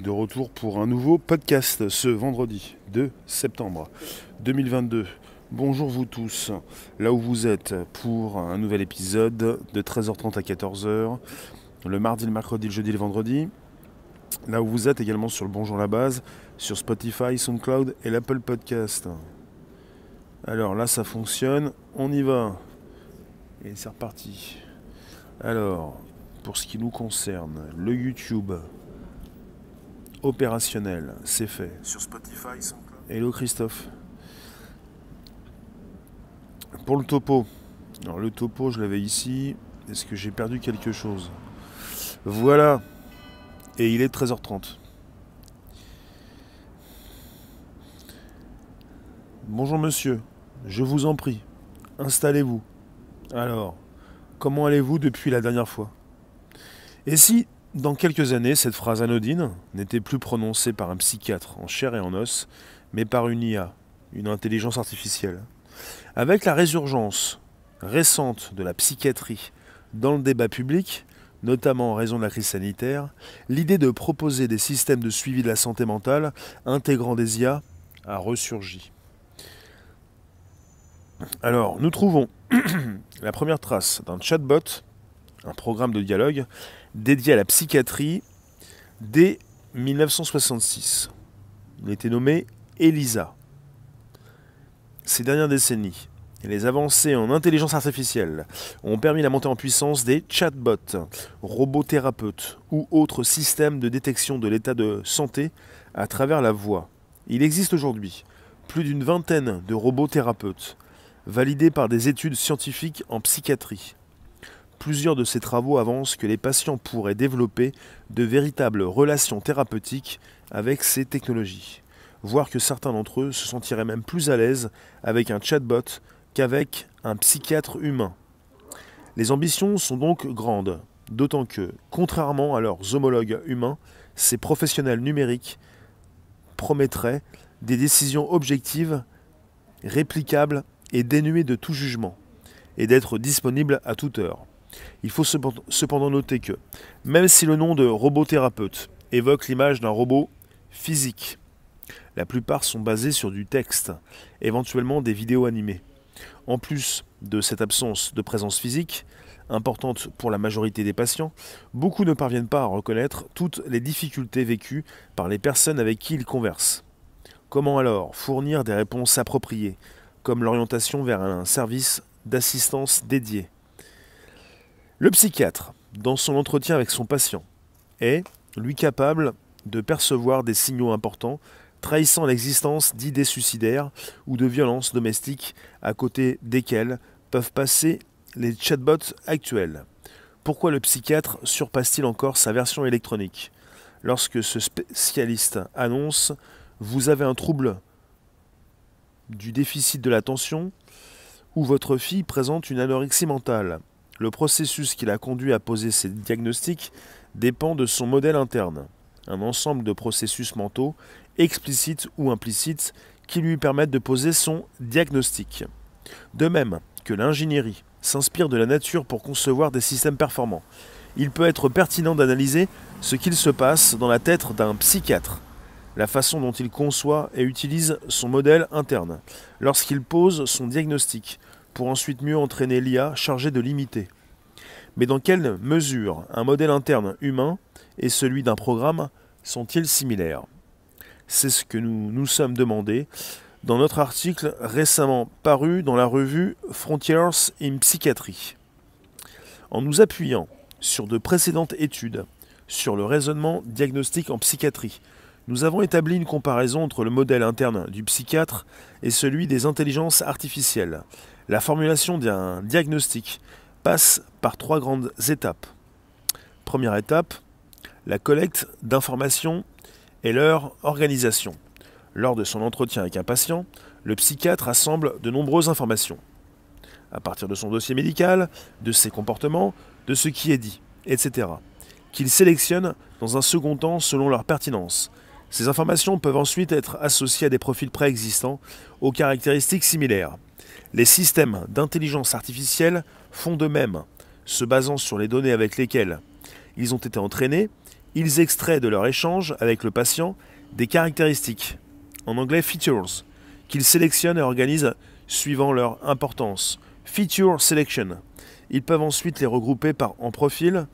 de retour pour un nouveau podcast ce vendredi 2 septembre 2022. Bonjour vous tous, là où vous êtes, pour un nouvel épisode de 13h30 à 14h, le mardi, le mercredi, le jeudi, le vendredi. Là où vous êtes également sur le Bonjour la base, sur Spotify, SoundCloud et l'Apple Podcast. Alors là ça fonctionne, on y va. Et c'est reparti. Alors, pour ce qui nous concerne, le YouTube, opérationnel, c'est fait. Sur Spotify, Hello Christophe. Pour le topo. Alors le topo, je l'avais ici. Est-ce que j'ai perdu quelque chose Voilà. Et il est 13h30. Bonjour monsieur, je vous en prie, installez-vous. Alors, comment allez-vous depuis la dernière fois Et si dans quelques années, cette phrase anodine n'était plus prononcée par un psychiatre en chair et en os, mais par une IA, une intelligence artificielle. Avec la résurgence récente de la psychiatrie dans le débat public, notamment en raison de la crise sanitaire, l'idée de proposer des systèmes de suivi de la santé mentale intégrant des IA a ressurgi. Alors, nous trouvons la première trace d'un chatbot, un programme de dialogue, dédié à la psychiatrie dès 1966. Il était nommé ELISA. Ces dernières décennies, les avancées en intelligence artificielle ont permis la montée en puissance des chatbots, robothérapeutes ou autres systèmes de détection de l'état de santé à travers la voix. Il existe aujourd'hui plus d'une vingtaine de robothérapeutes validés par des études scientifiques en psychiatrie. Plusieurs de ces travaux avancent que les patients pourraient développer de véritables relations thérapeutiques avec ces technologies, voire que certains d'entre eux se sentiraient même plus à l'aise avec un chatbot qu'avec un psychiatre humain. Les ambitions sont donc grandes, d'autant que, contrairement à leurs homologues humains, ces professionnels numériques promettraient des décisions objectives, réplicables et dénuées de tout jugement, et d'être disponibles à toute heure. Il faut cependant noter que, même si le nom de robothérapeute évoque l'image d'un robot physique, la plupart sont basés sur du texte, éventuellement des vidéos animées. En plus de cette absence de présence physique, importante pour la majorité des patients, beaucoup ne parviennent pas à reconnaître toutes les difficultés vécues par les personnes avec qui ils conversent. Comment alors fournir des réponses appropriées, comme l'orientation vers un service d'assistance dédié le psychiatre, dans son entretien avec son patient, est, lui, capable de percevoir des signaux importants trahissant l'existence d'idées suicidaires ou de violences domestiques à côté desquelles peuvent passer les chatbots actuels. Pourquoi le psychiatre surpasse-t-il encore sa version électronique Lorsque ce spécialiste annonce ⁇ Vous avez un trouble du déficit de l'attention ⁇ ou ⁇ Votre fille présente une anorexie mentale ⁇ le processus qui l'a conduit à poser ses diagnostics dépend de son modèle interne, un ensemble de processus mentaux, explicites ou implicites, qui lui permettent de poser son diagnostic. De même que l'ingénierie s'inspire de la nature pour concevoir des systèmes performants, il peut être pertinent d'analyser ce qu'il se passe dans la tête d'un psychiatre, la façon dont il conçoit et utilise son modèle interne, lorsqu'il pose son diagnostic, pour ensuite mieux entraîner l'IA chargée de l'imiter. Mais dans quelle mesure un modèle interne humain et celui d'un programme sont-ils similaires C'est ce que nous nous sommes demandé dans notre article récemment paru dans la revue Frontiers in Psychiatry. En nous appuyant sur de précédentes études sur le raisonnement diagnostique en psychiatrie, nous avons établi une comparaison entre le modèle interne du psychiatre et celui des intelligences artificielles, la formulation d'un diagnostic passe par trois grandes étapes. Première étape, la collecte d'informations et leur organisation. Lors de son entretien avec un patient, le psychiatre assemble de nombreuses informations. À partir de son dossier médical, de ses comportements, de ce qui est dit, etc. Qu'il sélectionne dans un second temps selon leur pertinence. Ces informations peuvent ensuite être associées à des profils préexistants aux caractéristiques similaires. Les systèmes d'intelligence artificielle font de même, se basant sur les données avec lesquelles ils ont été entraînés, ils extraient de leur échange avec le patient des caractéristiques, en anglais features, qu'ils sélectionnent et organisent suivant leur importance. Feature selection. Ils peuvent ensuite les regrouper par en profil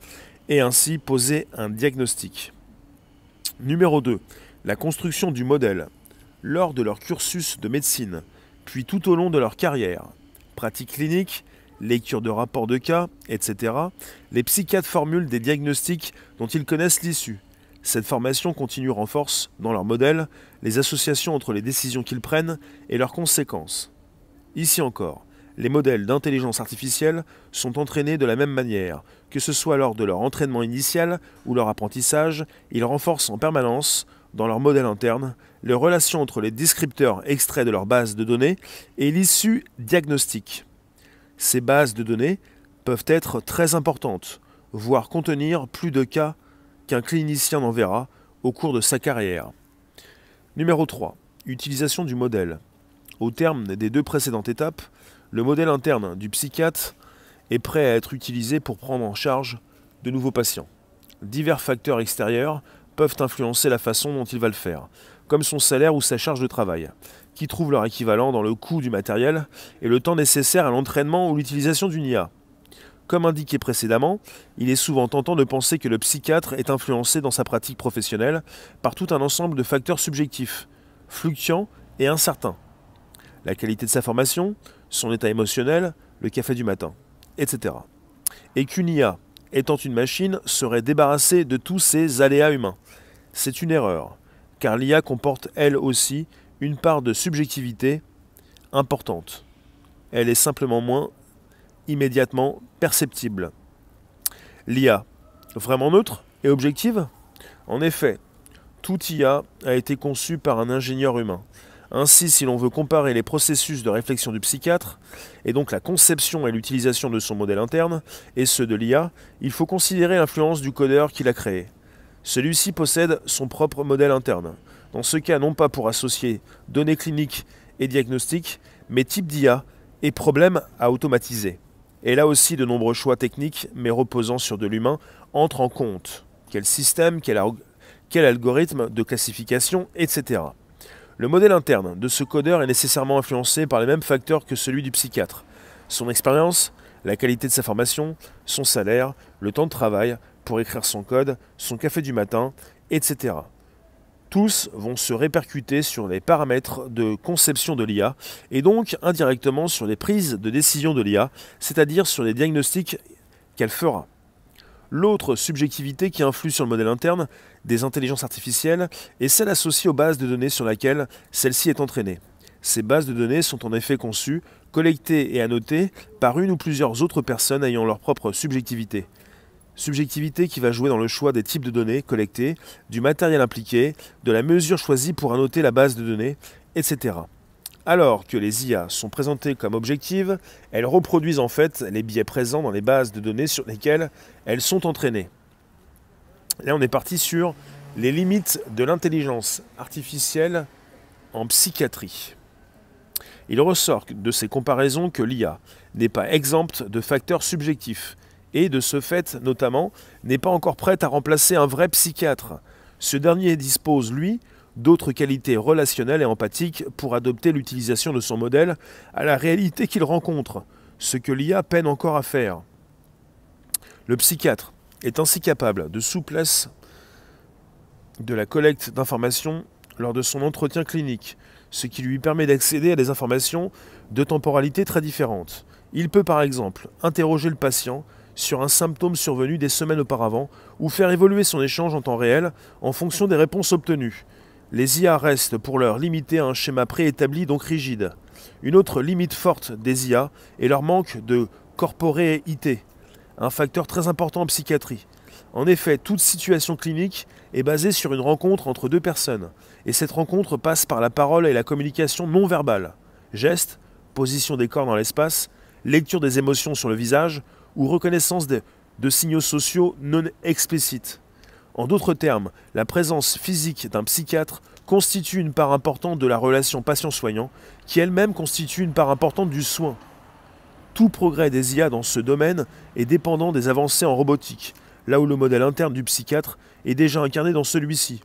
et ainsi poser un diagnostic. Numéro 2. La construction du modèle. Lors de leur cursus de médecine, puis tout au long de leur carrière. Pratique clinique, lecture de rapports de cas, etc., les psychiatres formulent des diagnostics dont ils connaissent l'issue. Cette formation continue renforce, dans leur modèle, les associations entre les décisions qu'ils prennent et leurs conséquences. Ici encore, les modèles d'intelligence artificielle sont entraînés de la même manière, que ce soit lors de leur entraînement initial ou leur apprentissage, ils renforcent en permanence dans leur modèle interne les relations entre les descripteurs extraits de leur base de données et l'issue diagnostique. Ces bases de données peuvent être très importantes, voire contenir plus de cas qu'un clinicien n'en verra au cours de sa carrière. Numéro 3. Utilisation du modèle. Au terme des deux précédentes étapes, le modèle interne du psychiatre est prêt à être utilisé pour prendre en charge de nouveaux patients. Divers facteurs extérieurs peuvent influencer la façon dont il va le faire, comme son salaire ou sa charge de travail, qui trouvent leur équivalent dans le coût du matériel et le temps nécessaire à l'entraînement ou l'utilisation d'une IA. Comme indiqué précédemment, il est souvent tentant de penser que le psychiatre est influencé dans sa pratique professionnelle par tout un ensemble de facteurs subjectifs, fluctuants et incertains. La qualité de sa formation, son état émotionnel, le café du matin, etc. Et qu'une IA, étant une machine, serait débarrassée de tous ces aléas humains. C'est une erreur, car l'IA comporte elle aussi une part de subjectivité importante. Elle est simplement moins immédiatement perceptible. L'IA, vraiment neutre et objective En effet, tout IA a été conçue par un ingénieur humain. Ainsi, si l'on veut comparer les processus de réflexion du psychiatre, et donc la conception et l'utilisation de son modèle interne, et ceux de l'IA, il faut considérer l'influence du codeur qui l'a créé. Celui-ci possède son propre modèle interne. Dans ce cas, non pas pour associer données cliniques et diagnostics, mais type d'IA et problème à automatiser. Et là aussi, de nombreux choix techniques, mais reposant sur de l'humain, entrent en compte. Quel système, quel algorithme de classification, etc. Le modèle interne de ce codeur est nécessairement influencé par les mêmes facteurs que celui du psychiatre. Son expérience, la qualité de sa formation, son salaire, le temps de travail pour écrire son code, son café du matin, etc. Tous vont se répercuter sur les paramètres de conception de l'IA et donc indirectement sur les prises de décision de l'IA, c'est-à-dire sur les diagnostics qu'elle fera. L'autre subjectivité qui influe sur le modèle interne des intelligences artificielles est celle associée aux bases de données sur lesquelles celle-ci est entraînée. Ces bases de données sont en effet conçues, collectées et annotées par une ou plusieurs autres personnes ayant leur propre subjectivité. Subjectivité qui va jouer dans le choix des types de données collectées, du matériel impliqué, de la mesure choisie pour annoter la base de données, etc. Alors que les IA sont présentées comme objectives, elles reproduisent en fait les biais présents dans les bases de données sur lesquelles elles sont entraînées. Là, on est parti sur les limites de l'intelligence artificielle en psychiatrie. Il ressort de ces comparaisons que l'IA n'est pas exempte de facteurs subjectifs et de ce fait notamment n'est pas encore prête à remplacer un vrai psychiatre. Ce dernier dispose, lui, d'autres qualités relationnelles et empathiques pour adopter l'utilisation de son modèle à la réalité qu'il rencontre, ce que l'IA peine encore à faire. Le psychiatre est ainsi capable de souplesse de la collecte d'informations lors de son entretien clinique, ce qui lui permet d'accéder à des informations de temporalité très différentes. Il peut par exemple interroger le patient sur un symptôme survenu des semaines auparavant ou faire évoluer son échange en temps réel en fonction des réponses obtenues, les IA restent pour l'heure limitées à un schéma préétabli donc rigide. Une autre limite forte des IA est leur manque de corporéité, un facteur très important en psychiatrie. En effet, toute situation clinique est basée sur une rencontre entre deux personnes, et cette rencontre passe par la parole et la communication non verbale. Gestes, position des corps dans l'espace, lecture des émotions sur le visage ou reconnaissance de signaux sociaux non explicites. En d'autres termes, la présence physique d'un psychiatre constitue une part importante de la relation patient-soignant, qui elle-même constitue une part importante du soin. Tout progrès des IA dans ce domaine est dépendant des avancées en robotique, là où le modèle interne du psychiatre est déjà incarné dans celui-ci.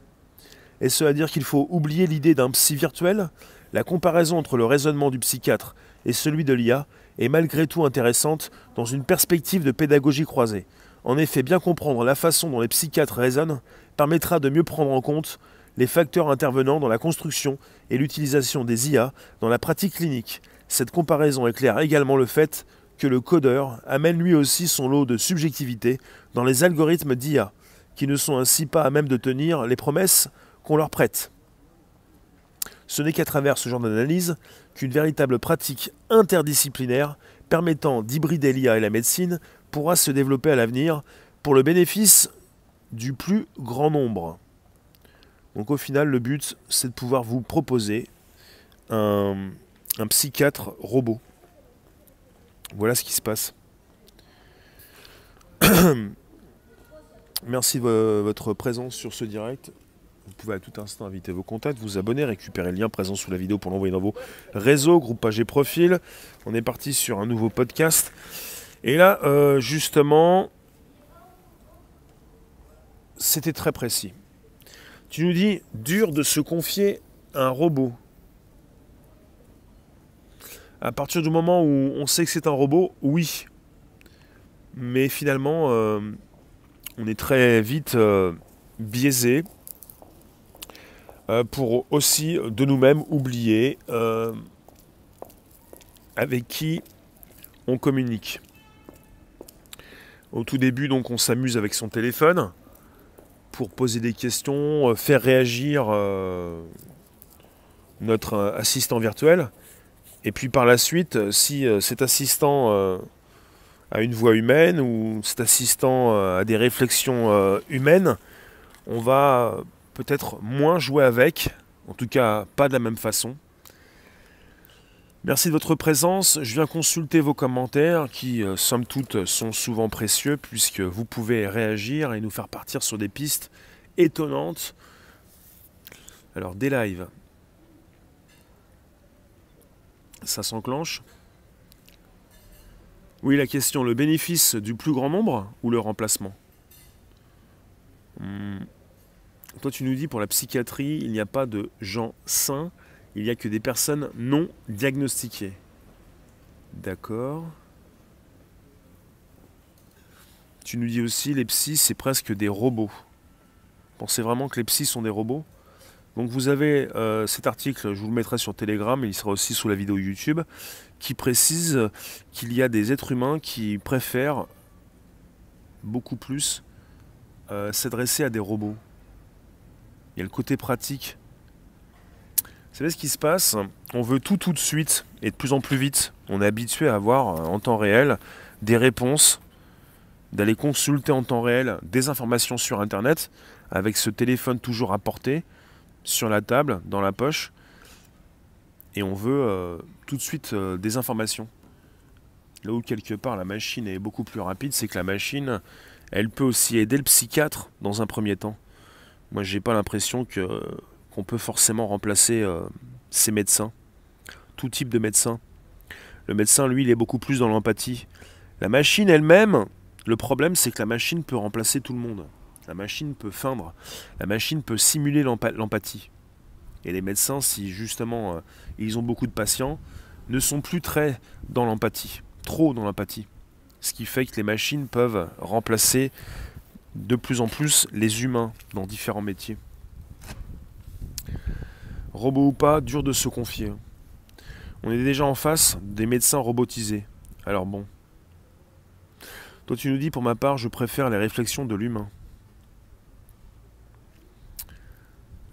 Est-ce à dire qu'il faut oublier l'idée d'un psy virtuel La comparaison entre le raisonnement du psychiatre et celui de l'IA est malgré tout intéressante dans une perspective de pédagogie croisée. En effet, bien comprendre la façon dont les psychiatres raisonnent permettra de mieux prendre en compte les facteurs intervenant dans la construction et l'utilisation des IA dans la pratique clinique. Cette comparaison éclaire également le fait que le codeur amène lui aussi son lot de subjectivité dans les algorithmes d'IA, qui ne sont ainsi pas à même de tenir les promesses qu'on leur prête. Ce n'est qu'à travers ce genre d'analyse qu'une véritable pratique interdisciplinaire permettant d'hybrider l'IA et la médecine pourra se développer à l'avenir pour le bénéfice du plus grand nombre. Donc au final, le but, c'est de pouvoir vous proposer un, psychiatre robot. Voilà ce qui se passe. Merci de votre présence sur ce direct. Vous pouvez à tout instant inviter vos contacts, vous abonner, récupérer le lien présent sous la vidéo pour l'envoyer dans vos réseaux, groupage et profils. On est parti sur un nouveau podcast. Et là, euh, justement, c'était très précis. Tu nous dis, dur de se confier à un robot. À partir du moment où on sait que c'est un robot, oui. Mais finalement, euh, on est très vite euh, biaisé euh, pour aussi de nous-mêmes oublier euh, avec qui on communique. Au tout début, donc, on s'amuse avec son téléphone pour poser des questions, euh, faire réagir notre assistant virtuel. Et puis par la suite, si cet assistant a une voix humaine ou cet assistant a des réflexions humaines, on va peut-être moins jouer avec, en tout cas pas de la même façon. Merci de votre présence. Je viens consulter vos commentaires qui, euh, somme toute, sont souvent précieux puisque vous pouvez réagir et nous faire partir sur des pistes étonnantes. Alors, des lives. Ça s'enclenche. Oui, la question, le bénéfice du plus grand nombre ou le remplacement hmm. Toi, tu nous dis pour la psychiatrie, il n'y a pas de gens sains, il n'y a que des personnes non diagnostiquées. D'accord. Tu nous dis aussi les psys, c'est presque des robots. Pensez vraiment que les psys sont des robots Donc vous avez euh, cet article, je vous le mettrai sur Telegram, il sera aussi sous la vidéo YouTube, qui précise qu'il y a des êtres humains qui préfèrent beaucoup plus euh, s'adresser à des robots il y a le côté pratique. Vous savez ce qui se passe On veut tout tout de suite et de plus en plus vite. On est habitué à avoir euh, en temps réel des réponses, d'aller consulter en temps réel des informations sur Internet avec ce téléphone toujours à portée, sur la table, dans la poche. Et on veut euh, tout de suite euh, des informations. Là où quelque part la machine est beaucoup plus rapide, c'est que la machine, elle peut aussi aider le psychiatre dans un premier temps. Moi, j'ai pas l'impression que euh, qu'on peut forcément remplacer euh, ces médecins, tout type de médecin. Le médecin, lui, il est beaucoup plus dans l'empathie. La machine elle-même, le problème, c'est que la machine peut remplacer tout le monde. La machine peut feindre. La machine peut simuler l'empathie. Et les médecins, si justement euh, ils ont beaucoup de patients, ne sont plus très dans l'empathie, trop dans l'empathie. Ce qui fait que les machines peuvent remplacer de plus en plus les humains dans différents métiers. Robot ou pas, dur de se confier. On est déjà en face des médecins robotisés. Alors bon. Toi tu nous dis pour ma part je préfère les réflexions de l'humain.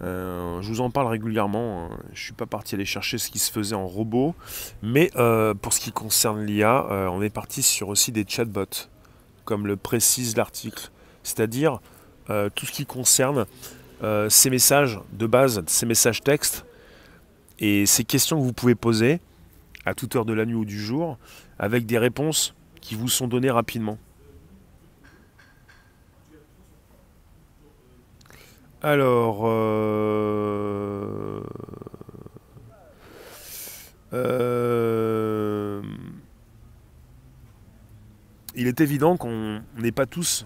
Euh, je vous en parle régulièrement. Hein. Je suis pas parti aller chercher ce qui se faisait en robot, mais euh, pour ce qui concerne l'IA, euh, on est parti sur aussi des chatbots, comme le précise l'article c'est-à-dire euh, tout ce qui concerne euh, ces messages de base, ces messages textes et ces questions que vous pouvez poser à toute heure de la nuit ou du jour avec des réponses qui vous sont données rapidement. Alors, euh, il est évident qu'on n'est pas tous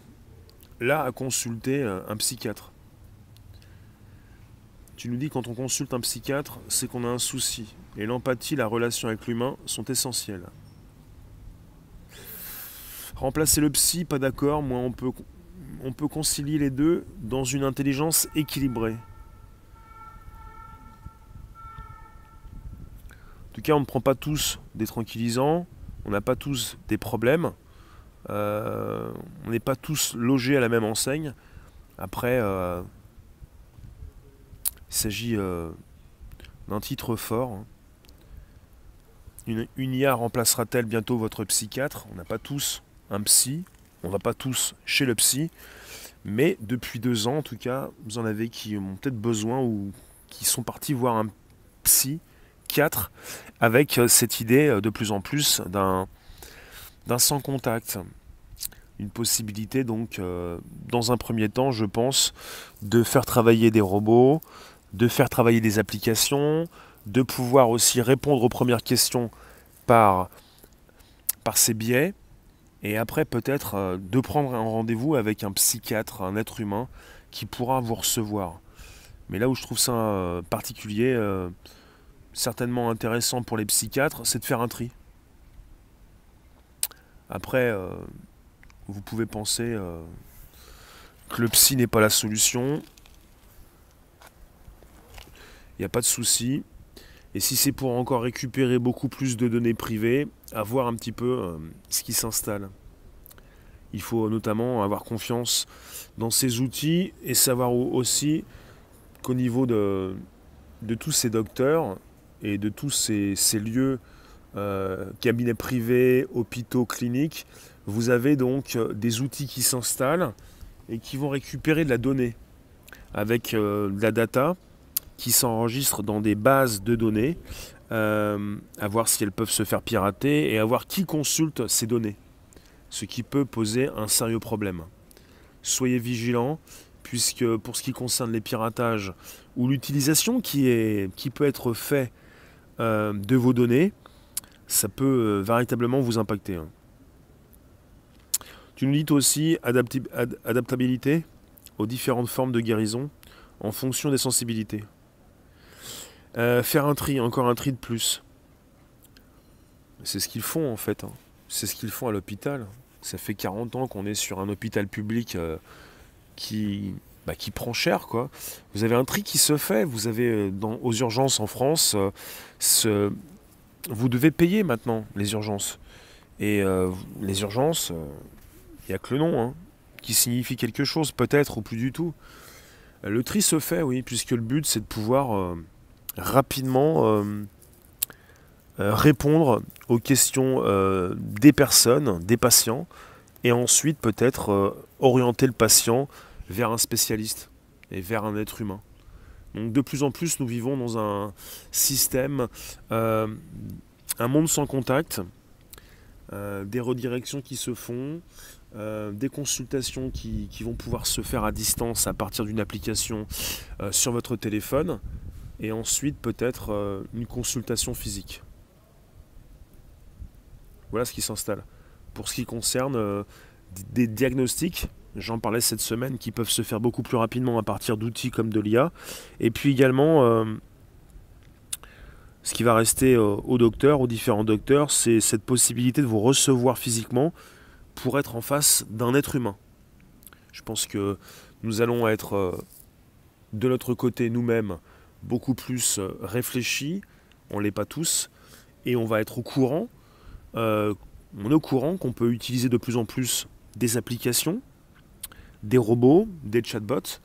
là à consulter un, psychiatre. Tu nous dis quand on consulte un psychiatre, c'est qu'on a un souci. Et l'empathie, la relation avec l'humain sont essentielles. Remplacer le psy, pas d'accord, moi on peut, on peut concilier les deux dans une intelligence équilibrée. En tout cas, on ne prend pas tous des tranquillisants, on n'a pas tous des problèmes. Euh, on n'est pas tous logés à la même enseigne. Après, euh, il s'agit euh, d'un titre fort. Une, IA remplacera-t-elle bientôt votre psychiatre On n'a pas tous un psy, on va pas tous chez le psy, mais depuis deux ans, en tout cas, vous en avez qui ont peut-être besoin ou qui sont partis voir un psy 4 avec cette idée de plus en plus d'un d'un sans contact. Une possibilité donc, euh, dans un premier temps, je pense, de faire travailler des robots, de faire travailler des applications, de pouvoir aussi répondre aux premières questions par, par ces biais, et après peut-être euh, de prendre un rendez-vous avec un psychiatre, un être humain, qui pourra vous recevoir. Mais là où je trouve ça euh, particulier, certainement intéressant pour les psychiatres, c'est de faire un tri. Après, euh, vous pouvez penser euh, que le psy n'est pas la solution. Il n'y a pas de souci. Et si c'est pour encore récupérer beaucoup plus de données privées, à voir un petit peu euh, ce qui s'installe. Il faut notamment avoir confiance dans ces outils et savoir aussi qu'au niveau de, tous ces docteurs et de tous ces lieux euh, cabinet cabinets privés, hôpitaux, cliniques, vous avez donc euh, des outils qui s'installent et qui vont récupérer de la donnée avec euh, de la data qui s'enregistre dans des bases de données, à voir si elles peuvent se faire pirater et à voir qui consulte ces données, ce qui peut poser un sérieux problème. Soyez vigilants, puisque pour ce qui concerne les piratages ou l'utilisation qui, qui peut être faite de vos données, ça peut euh, véritablement vous impacter. Hein. Tu nous dis aussi adaptabilité aux différentes formes de guérison en fonction des sensibilités. Euh, faire un tri, encore un tri de plus. C'est ce qu'ils font en fait. Hein. C'est ce qu'ils font à l'hôpital. Ça fait 40 ans qu'on est sur un hôpital public euh, qui, bah, qui prend cher. quoi. Vous avez un tri qui se fait. Vous avez aux urgences en France ce vous devez payer maintenant les urgences. Et euh, les urgences, il euh, n'y a que le nom, hein, qui signifie quelque chose, peut-être, ou plus du tout. Le tri se fait, oui, puisque le but, c'est de pouvoir euh, rapidement répondre aux questions des personnes, des patients, et ensuite peut-être orienter le patient vers un spécialiste et vers un être humain. Donc de plus en plus, nous vivons dans un système, euh, un monde sans contact, euh, des redirections qui se font, euh, des consultations qui, vont pouvoir se faire à distance à partir d'une application sur votre téléphone, et ensuite peut-être une consultation physique. Voilà ce qui s'installe. Pour ce qui concerne des diagnostics, j'en parlais cette semaine, qui peuvent se faire beaucoup plus rapidement à partir d'outils comme de l'IA. Et puis également, euh, ce qui va rester euh, aux docteurs, aux différents docteurs, c'est cette possibilité de vous recevoir physiquement pour être en face d'un être humain. Je pense que nous allons être euh, de notre côté nous-mêmes beaucoup plus réfléchis, on ne l'est pas tous, et on va être au courant, on est au courant qu'on peut utiliser de plus en plus des applications des robots, des chatbots.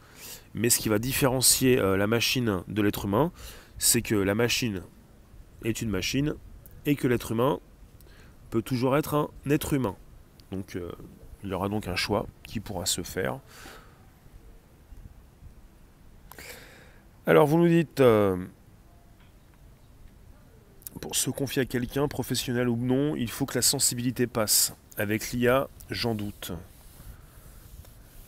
Mais ce qui va différencier euh, la machine de l'être humain, c'est que la machine est une machine et que l'être humain peut toujours être un être humain. Donc euh, il y aura donc un choix qui pourra se faire. Alors vous nous dites, euh, pour se confier à quelqu'un, professionnel ou non, il faut que la sensibilité passe. Avec l'IA, j'en doute.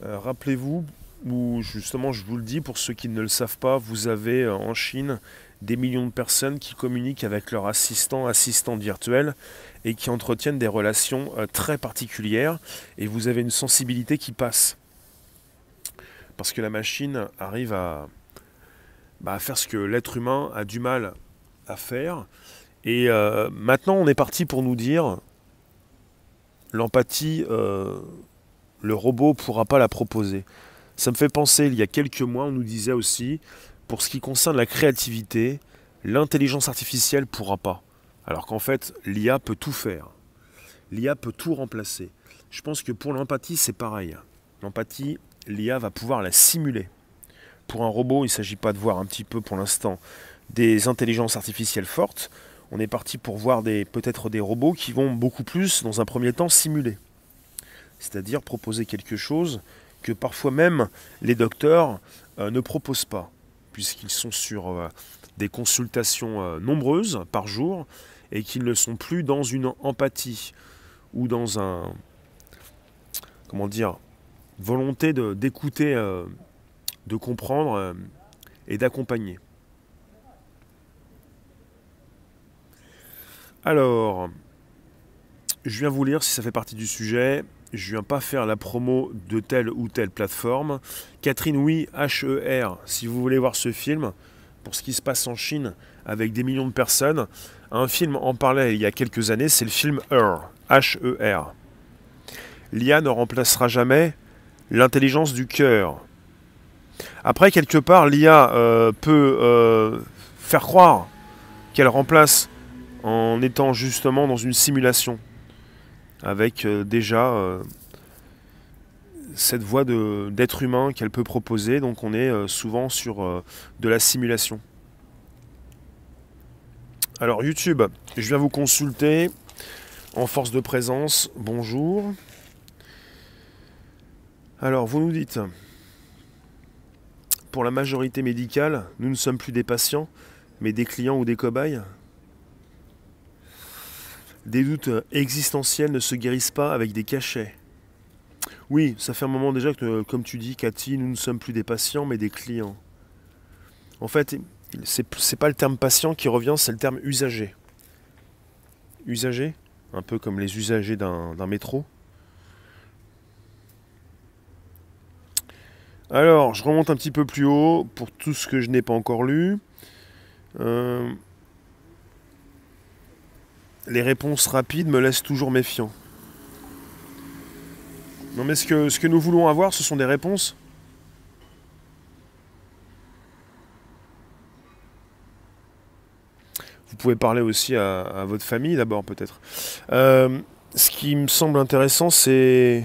Euh, rappelez-vous, ou justement je vous le dis pour ceux qui ne le savent pas, vous avez euh, en Chine des millions de personnes qui communiquent avec leurs assistants, assistants virtuels et qui entretiennent des relations euh, très particulières et vous avez une sensibilité qui passe. Parce que la machine arrive à bah, faire ce que l'être humain a du mal à faire. Et maintenant on est parti pour nous dire l'empathie le robot ne pourra pas la proposer. Ça me fait penser, il y a quelques mois, on nous disait aussi, pour ce qui concerne la créativité, l'intelligence artificielle ne pourra pas. Alors qu'en fait, l'IA peut tout faire. L'IA peut tout remplacer. Je pense que pour l'empathie, c'est pareil. L'empathie, l'IA va pouvoir la simuler. Pour un robot, il ne s'agit pas de voir un petit peu pour l'instant des intelligences artificielles fortes. On est parti pour voir peut-être des robots qui vont beaucoup plus, dans un premier temps, simuler c'est-à-dire proposer quelque chose que parfois même les docteurs euh, ne proposent pas, puisqu'ils sont sur euh, des consultations euh, nombreuses par jour et qu'ils ne sont plus dans une empathie ou dans un comment dire volonté d'écouter, de, comprendre et d'accompagner. Alors, je viens vous lire si ça fait partie du sujet je viens pas faire la promo de telle ou telle plateforme. Catherine Oui, HER, si vous voulez voir ce film, pour ce qui se passe en Chine avec des millions de personnes, un film en parlait il y a quelques années, c'est le film Her, h e L'IA ne remplacera jamais l'intelligence du cœur. Après, quelque part, l'IA euh, peut euh, faire croire qu'elle remplace en étant justement dans une simulation avec euh, déjà euh, cette voie d'être humain qu'elle peut proposer. Donc on est euh, souvent sur de la simulation. Alors YouTube, je viens vous consulter en force de présence. Bonjour. Alors vous nous dites, pour la majorité médicale, nous ne sommes plus des patients, mais des clients ou des cobayes. Des doutes euh, existentiels ne se guérissent pas avec des cachets. Oui, ça fait un moment déjà que, euh, comme tu dis, Cathy, nous ne sommes plus des patients, mais des clients. En fait, c'est pas le terme patient qui revient, c'est le terme usager. Usager Un peu comme les usagers d'un métro. Alors, je remonte un petit peu plus haut pour tout ce que je n'ai pas encore lu. Euh, les réponses rapides me laissent toujours méfiant. Non mais ce que, nous voulons avoir, ce sont des réponses. Vous pouvez parler aussi à, votre famille d'abord peut-être. Euh, ce qui me semble intéressant, c'est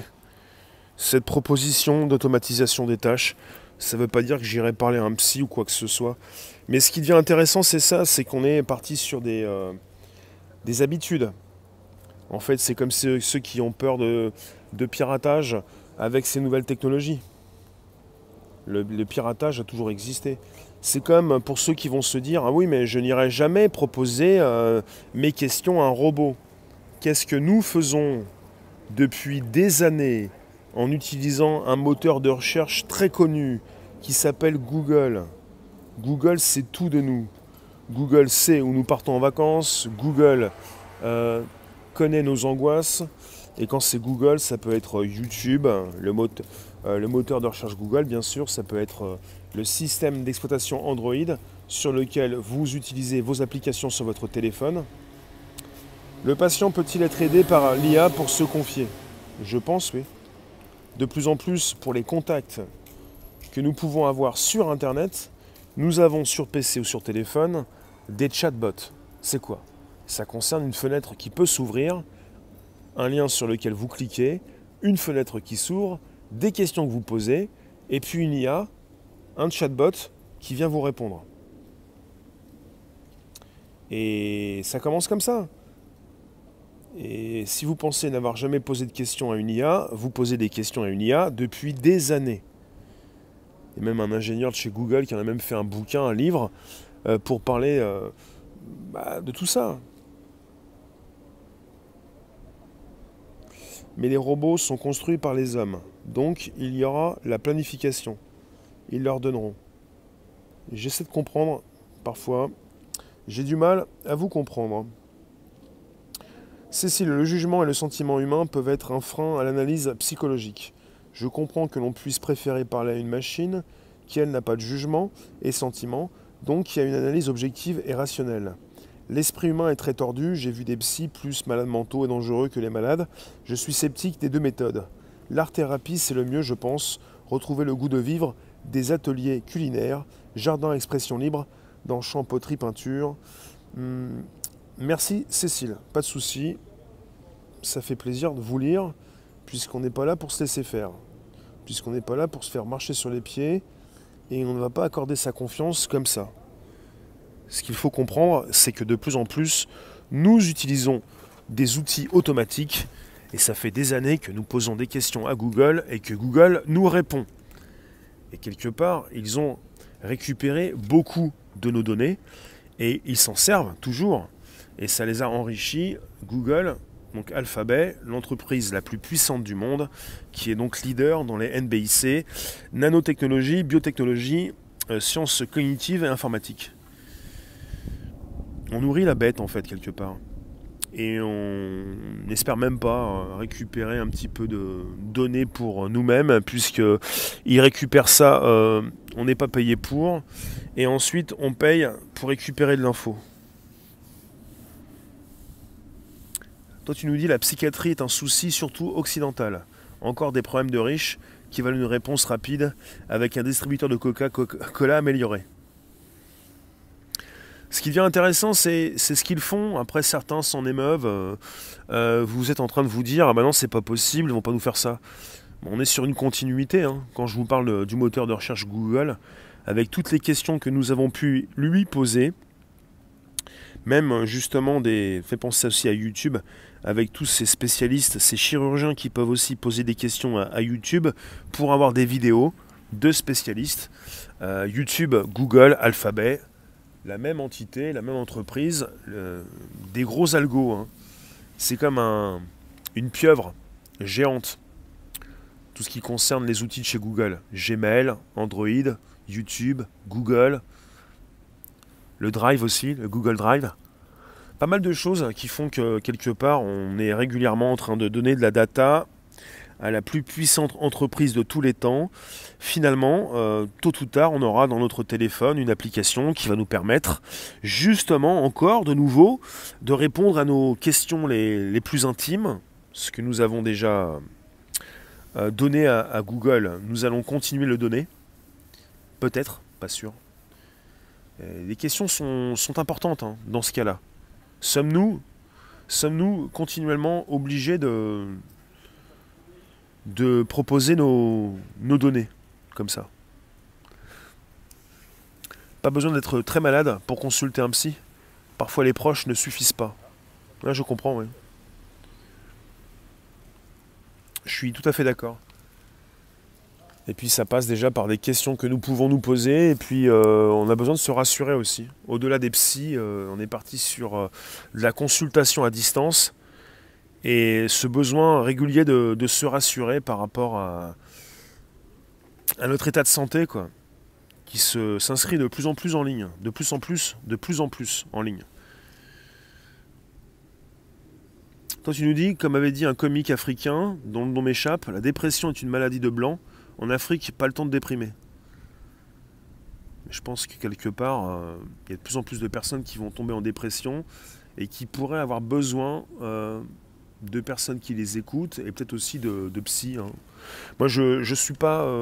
cette proposition d'automatisation des tâches. Ça ne veut pas dire que j'irai parler à un psy ou quoi que ce soit. Mais ce qui devient intéressant, c'est ça, c'est qu'on est parti sur des... Euh, des habitudes. En fait, c'est comme ceux, qui ont peur de, piratage avec ces nouvelles technologies. Le, piratage a toujours existé. C'est comme pour ceux qui vont se dire Ah oui, mais je n'irai jamais proposer euh, mes questions à un robot. Qu'est-ce que nous faisons depuis des années en utilisant un moteur de recherche très connu qui s'appelle Google Google, c'est tout de nous. Google sait où nous partons en vacances, Google euh, connaît nos angoisses, et quand c'est Google, ça peut être euh, YouTube, euh, le, moteur de recherche Google, bien sûr, ça peut être le système d'exploitation Android sur lequel vous utilisez vos applications sur votre téléphone. Le patient peut-il être aidé par l'IA pour se confier Je pense oui. De plus en plus, pour les contacts que nous pouvons avoir sur Internet, nous avons sur PC ou sur téléphone des chatbots. C'est quoi Ça concerne une fenêtre qui peut s'ouvrir, un lien sur lequel vous cliquez, une fenêtre qui s'ouvre, des questions que vous posez, et puis une IA, un chatbot qui vient vous répondre. Et ça commence comme ça. Et si vous pensez n'avoir jamais posé de questions à une IA, vous posez des questions à une IA depuis des années même un ingénieur de chez Google qui en a même fait un bouquin, un livre, euh, pour parler euh, bah, de tout ça. Mais les robots sont construits par les hommes. Donc il y aura la planification. Ils leur donneront. J'essaie de comprendre parfois. J'ai du mal à vous comprendre. Cécile, le jugement et le sentiment humain peuvent être un frein à l'analyse psychologique. Je comprends que l'on puisse préférer parler à une machine qui, elle, n'a pas de jugement et sentiment, donc qui a une analyse objective et rationnelle. L'esprit humain est très tordu, j'ai vu des psys plus malades mentaux et dangereux que les malades. Je suis sceptique des deux méthodes. L'art-thérapie, c'est le mieux, je pense. Retrouver le goût de vivre, des ateliers culinaires, jardin à expression libre, dans champ, poterie, peinture. Hmm, merci Cécile, pas de souci. Ça fait plaisir de vous lire puisqu'on n'est pas là pour se laisser faire, puisqu'on n'est pas là pour se faire marcher sur les pieds, et on ne va pas accorder sa confiance comme ça. Ce qu'il faut comprendre, c'est que de plus en plus, nous utilisons des outils automatiques, et ça fait des années que nous posons des questions à Google et que Google nous répond. Et quelque part, ils ont récupéré beaucoup de nos données, et ils s'en servent toujours, et ça les a enrichis, Google, donc Alphabet, l'entreprise la plus puissante du monde, qui est donc leader dans les NBIC, nanotechnologie, biotechnologie, euh, sciences cognitives et informatiques. On nourrit la bête en fait quelque part. Et on n'espère même pas euh, récupérer un petit peu de données pour nous-mêmes, puisqu'ils récupèrent ça, euh, on n'est pas payé pour, et ensuite on paye pour récupérer de l'info. Toi, tu nous dis la psychiatrie est un souci surtout occidental. Encore des problèmes de riches qui valent une réponse rapide avec un distributeur de Coca-Cola amélioré. Ce qui devient intéressant, c'est ce qu'ils font. Après, certains s'en émeuvent. Euh, euh, vous êtes en train de vous dire, ah ben non, c'est pas possible, ils vont pas nous faire ça. on est sur une continuité. Hein. Quand je vous parle du moteur de recherche Google, avec toutes les questions que nous avons pu lui poser, même justement des. Fait penser aussi à YouTube, avec tous ces spécialistes, ces chirurgiens qui peuvent aussi poser des questions à, YouTube pour avoir des vidéos de spécialistes. Euh, YouTube, Google, Alphabet, la même entité, la même entreprise, des gros algos. Hein. C'est comme un, une pieuvre géante. Tout ce qui concerne les outils de chez Google. Gmail, Android, YouTube, Google, le Drive aussi, le Google Drive pas mal de choses hein, qui font que quelque part on est régulièrement en train de donner de la data à la plus puissante entreprise de tous les temps. Finalement, euh, tôt ou tard, on aura dans notre téléphone une application qui va nous permettre justement encore de nouveau de répondre à nos questions les, plus intimes, ce que nous avons déjà euh, donné à, Google. Nous allons continuer le donner. Peut-être, pas sûr. Euh, les questions sont, importantes hein, dans ce cas-là. Sommes-nous sommes-nous continuellement obligés de, de proposer nos, nos données comme ça Pas besoin d'être très malade pour consulter un psy. Parfois les proches ne suffisent pas. Là, je comprends, oui. Je suis tout à fait d'accord. Et puis ça passe déjà par des questions que nous pouvons nous poser. Et puis euh, on a besoin de se rassurer aussi. Au-delà des psys, euh, on est parti sur euh, la consultation à distance. Et ce besoin régulier de, se rassurer par rapport à, à, notre état de santé, quoi, qui s'inscrit de plus en plus en ligne, de plus en plus, de plus en plus en ligne. Toi, tu nous dis, comme avait dit un comique africain dont le nom m'échappe, la dépression est une maladie de blanc en Afrique, pas le temps de déprimer. je pense que quelque part, euh, il y a de plus en plus de personnes qui vont tomber en dépression et qui pourraient avoir besoin euh, de personnes qui les écoutent et peut-être aussi de, psy. Hein. Moi, je ne suis pas. Voilà,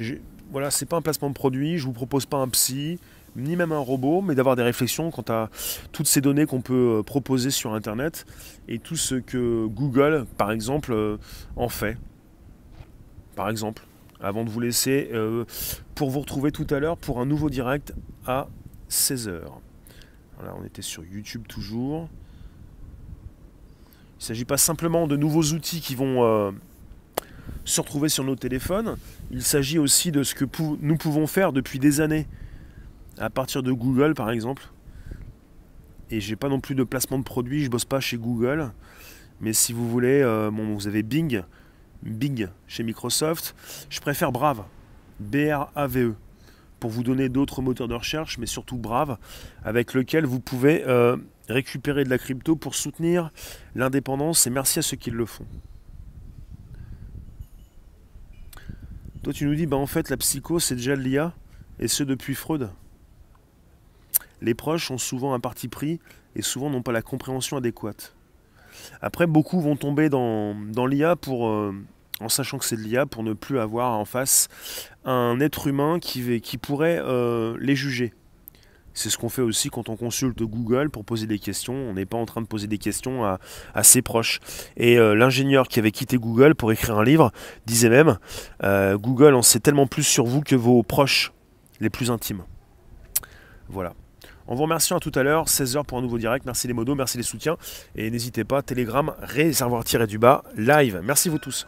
euh, voilà, c'est pas un placement de produit, je vous propose pas un psy ni même un robot, mais d'avoir des réflexions quant à toutes ces données qu'on peut proposer sur Internet et tout ce que Google, par exemple, en fait. Par exemple avant de vous laisser euh, pour vous retrouver tout à l'heure pour un nouveau direct à 16h. Voilà, on était sur YouTube toujours. Il ne s'agit pas simplement de nouveaux outils qui vont euh, se retrouver sur nos téléphones, il s'agit aussi de ce que nous pouvons faire depuis des années, à partir de Google par exemple. Et j'ai pas non plus de placement de produits. je bosse pas chez Google. Mais si vous voulez, euh, vous avez Bing, Big chez Microsoft. Je préfère Brave, B-R-A-V-E, pour vous donner d'autres moteurs de recherche, mais surtout Brave, avec lequel vous pouvez euh, récupérer de la crypto pour soutenir l'indépendance et merci à ceux qui le font. Toi, tu nous dis, bah, en fait, la psycho, c'est déjà l'IA, et ce depuis Freud. Les proches ont souvent un parti pris et souvent n'ont pas la compréhension adéquate. Après, beaucoup vont tomber dans, l'IA pour, euh, en sachant que c'est de l'IA, pour ne plus avoir en face un être humain qui, pourrait euh, les juger. C'est ce qu'on fait aussi quand on consulte Google pour poser des questions. On n'est pas en train de poser des questions à, ses proches. Et euh, l'ingénieur qui avait quitté Google pour écrire un livre disait même Google on sait tellement plus sur vous que vos proches les plus intimes. Voilà. On vous remercie à tout à l'heure, 16h pour un nouveau direct. Merci les modos, merci les soutiens. Et n'hésitez pas, Telegram, réservoir-du-bas, tiré live. Merci vous tous.